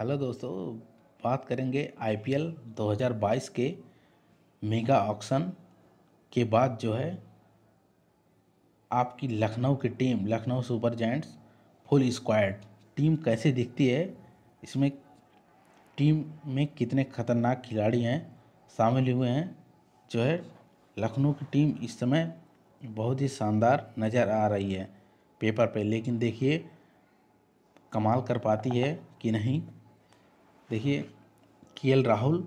hello दोस्तों बात करेंगे आईपीएल 2022 के मेगा ऑक्शन के बाद जो है आपकी लखनऊ की team Lucknow Super Giants full squad team कैसे दिखती है इसमें टीम में कितने खतरनाक खिलाड़ी हैं शामिल हुए हैं जो है लखनऊ की टीम इस समय बहुत ही शानदार नज़र आ रही है पेपर पे लेकिन देखिए कमाल कर पाती है कि नहीं देखिए के राहुल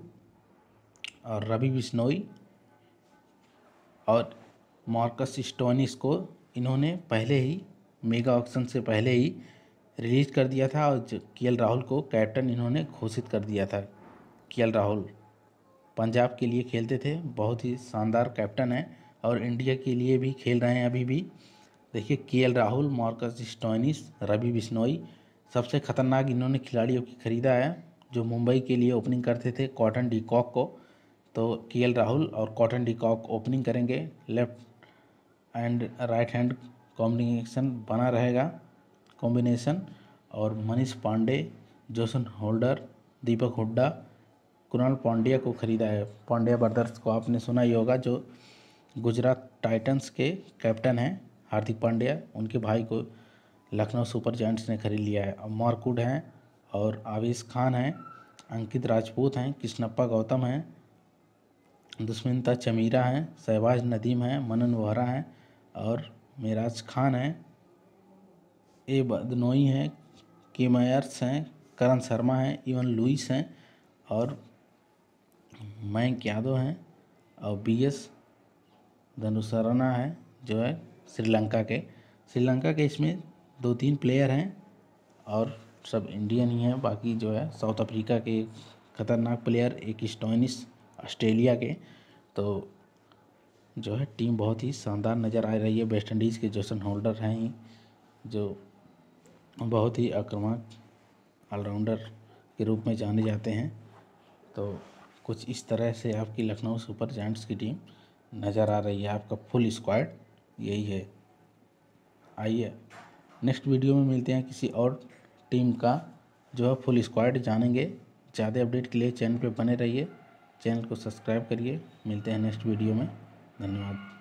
और रवि बिश्नोई और मार्कस स्टोनिस को इन्होंने पहले ही मेगा ऑक्शन से पहले ही रिलीज कर दिया था और के राहुल को कैप्टन इन्होंने घोषित कर दिया था के राहुल पंजाब के लिए खेलते थे बहुत ही शानदार कैप्टन हैं और इंडिया के लिए भी खेल रहे हैं अभी भी देखिए K Rahul Marcus Stoinis Ravi Bishnoi सबसे खतरनाक इन्होंने खिलाड़ियों की खरीदा है जो मुंबई के लिए ओपनिंग करते थे कॉटन डी कॉक को तो के राहुल और कॉटन डी कॉक ओपनिंग करेंगे left and right hand combination बना रहेगा कॉम्बिनेशन और मनीष पांडे जोसन होल्डर दीपक हुड्डा कुणाल पांड्या को ख़रीदा है पांड्या ब्रदर्स को आपने सुना ही होगा जो गुजरात टाइटंस के कैप्टन हैं हार्दिक पांड्या उनके भाई को लखनऊ सुपर जैंट्स ने खरीद लिया है और मारकूड हैं और आवेश खान हैं अंकित राजपूत हैं कृष्णप्पा गौतम हैं दुष्मिता चमीरा हैं शहबाज नदीम हैं मनन वोहरा हैं और मेराज खान हैं ए बदनोई हैं किमयर्स हैं करण शर्मा हैं इवन लुइस हैं और मयंक यादव हैं और बी एस धनुसरणा है जो है श्रीलंका के श्रीलंका के इसमें दो तीन प्लेयर हैं और सब इंडियन ही हैं बाकी जो है साउथ अफ्रीका के ख़तरनाक प्लेयर एक स्टोनिश ऑस्ट्रेलिया के तो जो है टीम बहुत ही शानदार नज़र आ रही है वेस्ट इंडीज़ के जोसन होल्डर हैं ही जो बहुत ही आक्रामक ऑलराउंडर के रूप में जाने जाते हैं तो कुछ इस तरह से आपकी लखनऊ सुपर जैंट्स की टीम नज़र आ रही है आपका फुल स्क्वाड यही है आइए नेक्स्ट वीडियो में मिलते हैं किसी और टीम का जो है फुल स्क्वाड जानेंगे ज़्यादा अपडेट के लिए चैनल पर बने रहिए चैनल को सब्सक्राइब करिए मिलते हैं नेक्स्ट वीडियो में धन्यवाद